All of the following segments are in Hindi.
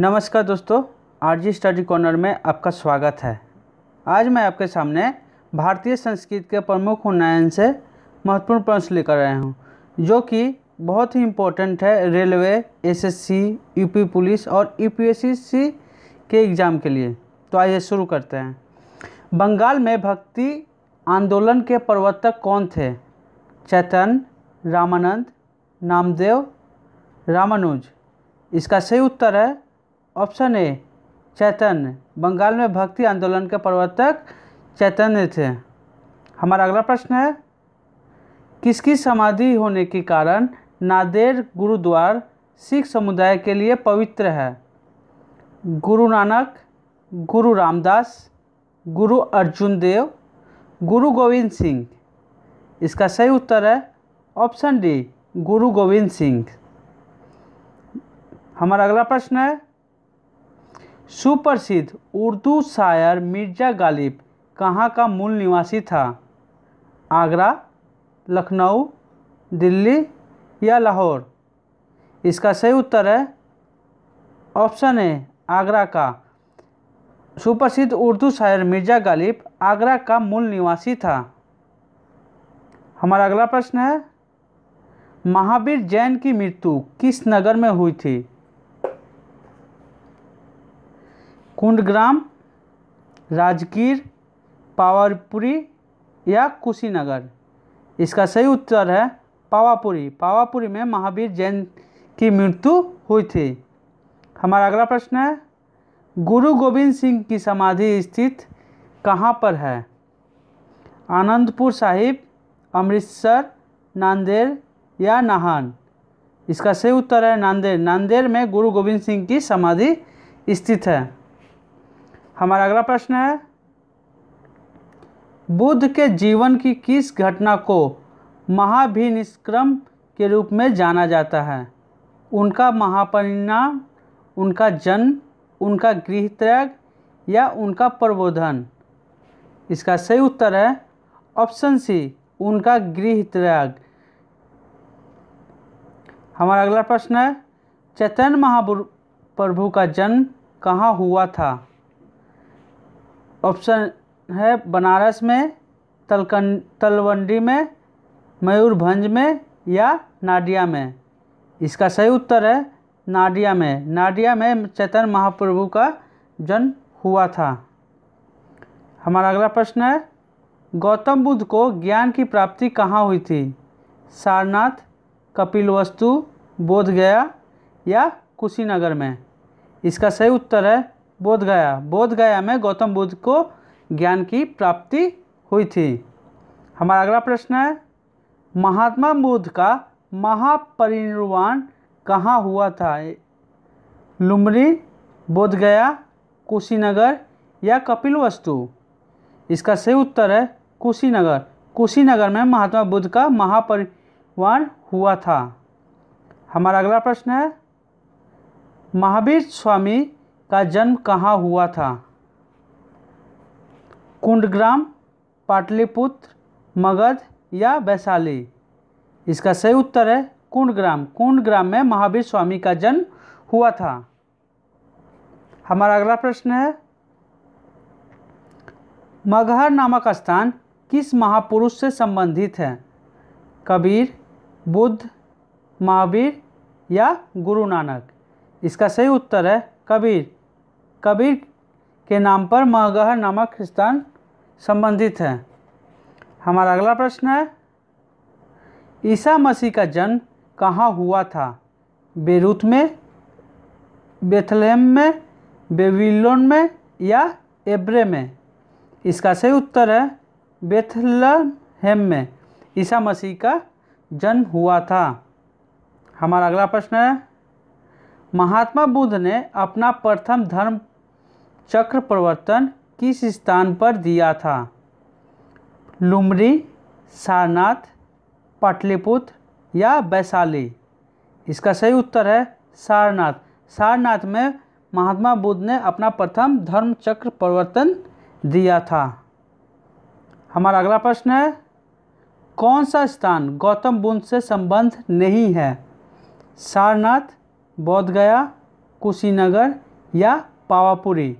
नमस्कार दोस्तों आरजी स्टडी कॉर्नर में आपका स्वागत है आज मैं आपके सामने भारतीय संस्कृत के प्रमुख उन्नयन से महत्वपूर्ण प्रश्न लेकर आया हूँ जो कि बहुत ही इम्पोर्टेंट है रेलवे एसएससी यूपी पुलिस और यूपीएससी के एग्ज़ाम के लिए तो आइए शुरू करते हैं बंगाल में भक्ति आंदोलन के प्रवर्तक कौन थे चैतन्य रामानंद नामदेव रामानुज इसका सही उत्तर है ऑप्शन ए चैतन्य बंगाल में भक्ति आंदोलन के प्रवर्तक चैतन्य थे हमारा अगला प्रश्न है किसकी समाधि होने के कारण नादेर गुरुद्वार सिख समुदाय के लिए पवित्र है गुरु नानक गुरु रामदास गुरु अर्जुन देव गुरु गोविंद सिंह इसका सही उत्तर है ऑप्शन डी गुरु गोविंद सिंह हमारा अगला प्रश्न है सुप्रसिद्ध उर्दू शायर मिर्ज़ा गालिब कहाँ का मूल निवासी था आगरा लखनऊ दिल्ली या लाहौर इसका सही उत्तर है ऑप्शन है आगरा का सुप्रसिद्ध उर्दू शायर मिर्ज़ा गालिब आगरा का मूल निवासी था हमारा अगला प्रश्न है महावीर जैन की मृत्यु किस नगर में हुई थी कुंडग्राम राजगीर पावापुरी या कुशीनगर इसका सही उत्तर है पावापुरी पावापुरी में महावीर जैन की मृत्यु हुई थी हमारा अगला प्रश्न है गुरु गोविंद सिंह की समाधि स्थित कहाँ पर है आनंदपुर साहिब अमृतसर नांदेड़ या नाहन इसका सही उत्तर है नांदेड़ नांदेड़ में गुरु गोविंद सिंह की समाधि स्थित है हमारा अगला प्रश्न है बुद्ध के जीवन की किस घटना को महाभिनिष्क्रम के रूप में जाना जाता है उनका महापरिणाम उनका जन्म उनका गृह त्याग या उनका प्रबोधन इसका सही उत्तर है ऑप्शन सी उनका गृह त्याग हमारा अगला प्रश्न है चैतन्य महाप्रभु का जन्म कहाँ हुआ था ऑप्शन है बनारस में तलकन तलवंडी में मयूरभंज में या नाडिया में इसका सही उत्तर है नाडिया में नाडिया में चैतन्य महाप्रभु का जन्म हुआ था हमारा अगला प्रश्न है गौतम बुद्ध को ज्ञान की प्राप्ति कहाँ हुई थी सारनाथ कपिलवस्तु बोधगया या कुशीनगर में इसका सही उत्तर है बोध गया बोध गया में गौतम बुद्ध को ज्ञान की प्राप्ति हुई थी हमारा अगला प्रश्न है महात्मा बुद्ध का महापरिनिर्वाण कहाँ हुआ था लुम्बनी बोधगया कुशीनगर या कपिलवस्तु इसका सही उत्तर है कुशीनगर कुशीनगर में महात्मा बुद्ध का महापरिनिर्वाण हुआ था हमारा अगला प्रश्न है महावीर स्वामी का जन्म कहाँ हुआ था कुंडग्राम पाटलिपुत्र मगध या वैशाली इसका सही उत्तर है कुंडग्राम कुंडग्राम में महावीर स्वामी का जन्म हुआ था हमारा अगला प्रश्न है मगहर नामक स्थान किस महापुरुष से संबंधित है कबीर बुद्ध महावीर या गुरु नानक इसका सही उत्तर है कबीर कबीर के नाम पर मगह नामक स्थान संबंधित है हमारा अगला प्रश्न है ईसा मसीह का जन्म कहाँ हुआ था बेरूत में बेथलेम में बेविलोन में या एब्रे में इसका सही उत्तर है बेथलहेम में ईसा मसीह का जन्म हुआ था हमारा अगला प्रश्न है महात्मा बुद्ध ने अपना प्रथम धर्म चक्र प्रवर्तन किस स्थान पर दिया था लुमरी सारनाथ पाटलिपुत्र या वैशाली इसका सही उत्तर है सारनाथ सारनाथ में महात्मा बुद्ध ने अपना प्रथम धर्म चक्र प्रवर्तन दिया था हमारा अगला प्रश्न है कौन सा स्थान गौतम बुद्ध से संबंध नहीं है सारनाथ बौद्धगया कुशीनगर या पावापुरी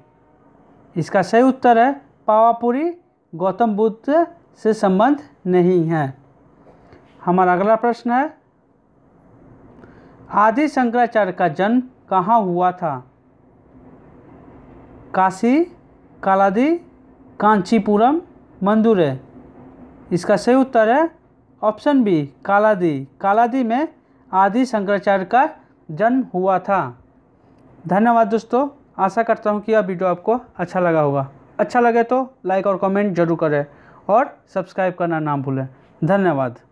इसका सही उत्तर है पावापुरी गौतम बुद्ध से संबंध नहीं है हमारा अगला प्रश्न है आदि शंकराचार्य का जन्म कहाँ हुआ था काशी कालादी कांचीपुरम मंदुरे इसका सही उत्तर है ऑप्शन बी कालादी कालादी में आदि शंकराचार्य का जन्म हुआ था धन्यवाद दोस्तों आशा करता हूँ कि यह वीडियो आपको अच्छा लगा होगा अच्छा लगे तो लाइक और कमेंट जरूर करें और सब्सक्राइब करना ना भूलें धन्यवाद